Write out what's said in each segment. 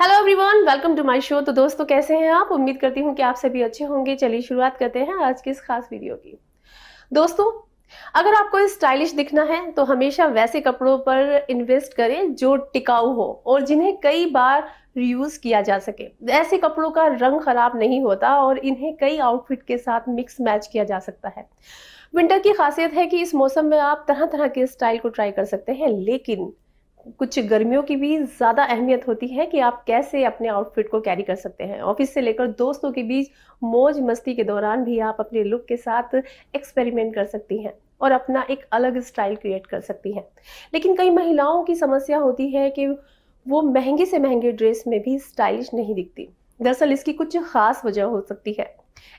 hello everyone welcome to my show तो दोस्तों कैसे हैं आप उम्मीद करती हूँ कि आप सभी अच्छे होंगे चलिए शुरुआत करते हैं आज की इस खास वीडियो की दोस्तों अगर आपको स्टाइलिश दिखना है तो हमेशा वैसे कपड़ों पर इन्वेस्ट करें जो टिकाऊ हो और जिन्हें कई बार रियूज किया जा सके ऐसे कपड़ों का रंग खराब नहीं होता और इन्हें कई आउटफिट के साथ मिक्स मैच किया जा सकता है विंटर की खासियत है कि इस मौसम में आप तरह तरह के स्टाइल को ट्राई कर सकते हैं लेकिन कुछ गर्मियों की भी ज़्यादा अहमियत होती है कि आप कैसे अपने आउटफिट को कैरी कर सकते हैं ऑफिस से लेकर दोस्तों के बीच मौज मस्ती के दौरान भी आप अपने लुक के साथ एक्सपेरिमेंट कर सकती हैं और अपना एक अलग स्टाइल क्रिएट कर सकती हैं लेकिन कई महिलाओं की समस्या होती है कि वो महंगे से महंगे ड्रेस में भी स्टाइलिश नहीं दिखती दरअसल इसकी कुछ खास वजह हो सकती है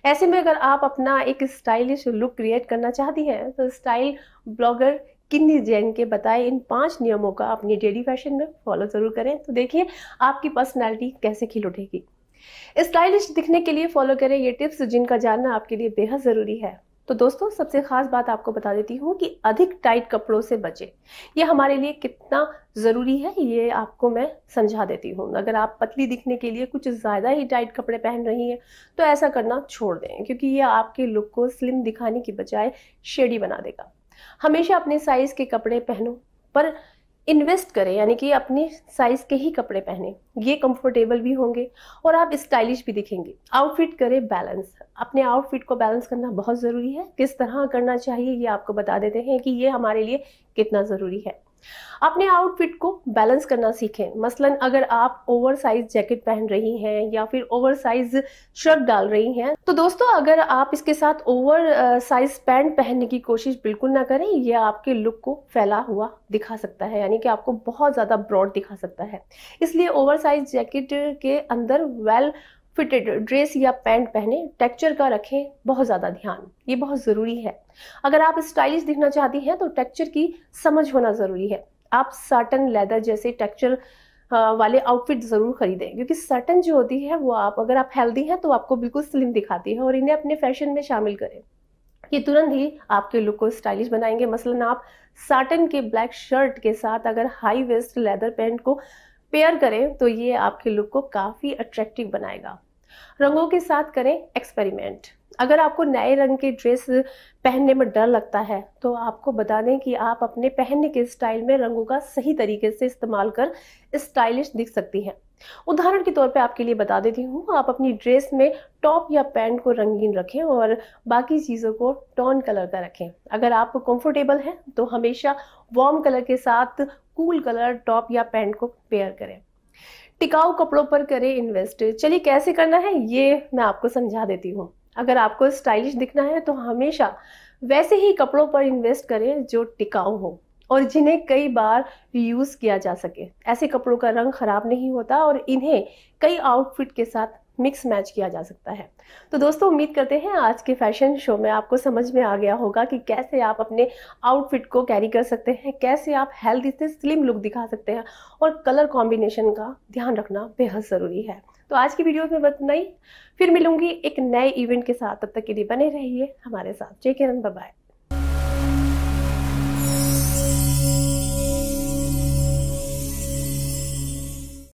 ऐसे में अगर आप अपना एक स्टाइलिश लुक क्रिएट करना चाहती हैं तो स्टाइल ब्लॉगर किन्नी जैन के बताए इन पांच नियमों का अपनी डेली फैशन में फॉलो ज़रूर करें तो देखिए आपकी पर्सनैलिटी कैसे खिल उठेगी स्टाइलिश दिखने के लिए फॉलो करें ये टिप्स जिनका जानना आपके लिए बेहद ज़रूरी है तो दोस्तों सबसे खास बात आपको बता देती हूँ कि अधिक टाइट कपड़ों से बचें ये हमारे लिए कितना ज़रूरी है ये आपको मैं समझा देती हूँ अगर आप पतली दिखने के लिए कुछ ज़्यादा ही टाइट कपड़े पहन रही हैं तो ऐसा करना छोड़ दें क्योंकि ये आपके लुक को स्लिम दिखाने की बजाय शेडी बना देगा हमेशा अपने साइज़ के कपड़े पहनो पर इन्वेस्ट करें यानी कि अपने साइज़ के ही कपड़े पहने ये कंफर्टेबल भी होंगे और आप स्टाइलिश भी दिखेंगे आउटफिट करें बैलेंस अपने आउटफिट को बैलेंस करना बहुत ज़रूरी है किस तरह करना चाहिए ये आपको बता देते हैं कि ये हमारे लिए कितना ज़रूरी है अपने आउटफिट को बैलेंस करना सीखें मसलन अगर आप ओवर साइज जैकेट पहन रही हैं या फिर ओवर साइज शर्ट डाल रही हैं तो दोस्तों अगर आप इसके साथ ओवर साइज पैंट पहनने की कोशिश बिल्कुल ना करें यह आपके लुक को फैला हुआ दिखा सकता है यानी कि आपको बहुत ज़्यादा ब्रॉड दिखा सकता है इसलिए ओवर साइज जैकेट के अंदर वेल well फिटेड ड्रेस या पैंट पहने टेक्चर का रखें बहुत ज़्यादा ध्यान ये बहुत ज़रूरी है अगर आप स्टाइलिश दिखना चाहती हैं तो टेक्चर की समझ होना ज़रूरी है आप साटन लेदर जैसे टेक्चर वाले आउटफिट ज़रूर खरीदें क्योंकि साटन जो होती है वो आप अगर आप हेल्दी हैं तो आपको बिल्कुल स्लिम दिखाती है और इन्हें अपने फैशन में शामिल करें ये तुरंत ही आपके लुक को स्टाइलिश बनाएंगे मसलन आप साटन के ब्लैक शर्ट के साथ अगर हाई वेस्ट लेदर पैंट को पेयर करें तो ये आपके लुक को काफ़ी अट्रैक्टिव बनाएगा रंगों के साथ करें एक्सपेरिमेंट अगर आपको नए रंग के ड्रेस पहनने में डर लगता है तो आपको बता दें कि आप अपने पहनने के स्टाइल में रंगों का सही तरीके से इस्तेमाल कर स्टाइलिश दिख सकती हैं उदाहरण के तौर पे आपके लिए बता देती हूँ आप अपनी ड्रेस में टॉप या पैंट को रंगीन रखें और बाकी चीज़ों को टॉन कलर का रखें अगर आप कंफर्टेबल हैं तो हमेशा वार्म कलर के साथ कूल कलर टॉप या पैंट को पेयर करें टिकाऊ कपड़ों पर करें इन्वेस्ट चलिए कैसे करना है ये मैं आपको समझा देती हूँ अगर आपको स्टाइलिश दिखना है तो हमेशा वैसे ही कपड़ों पर इन्वेस्ट करें जो टिकाऊ हो और जिन्हें कई बार यूज किया जा सके ऐसे कपड़ों का रंग ख़राब नहीं होता और इन्हें कई आउटफिट के साथ मिक्स मैच किया जा सकता है तो दोस्तों उम्मीद करते हैं आज के फैशन शो में आपको समझ में आ गया होगा कि कैसे आप अपने आउटफिट को कैरी कर सकते हैं कैसे आप हेल्दी से स्लिम लुक दिखा सकते हैं और कलर कॉम्बिनेशन का ध्यान रखना बेहद ज़रूरी है तो आज की वीडियो में बस नहीं फिर मिलूंगी एक नए इवेंट के साथ तब तक के लिए बने रहिए हमारे साथ जय किरण बाय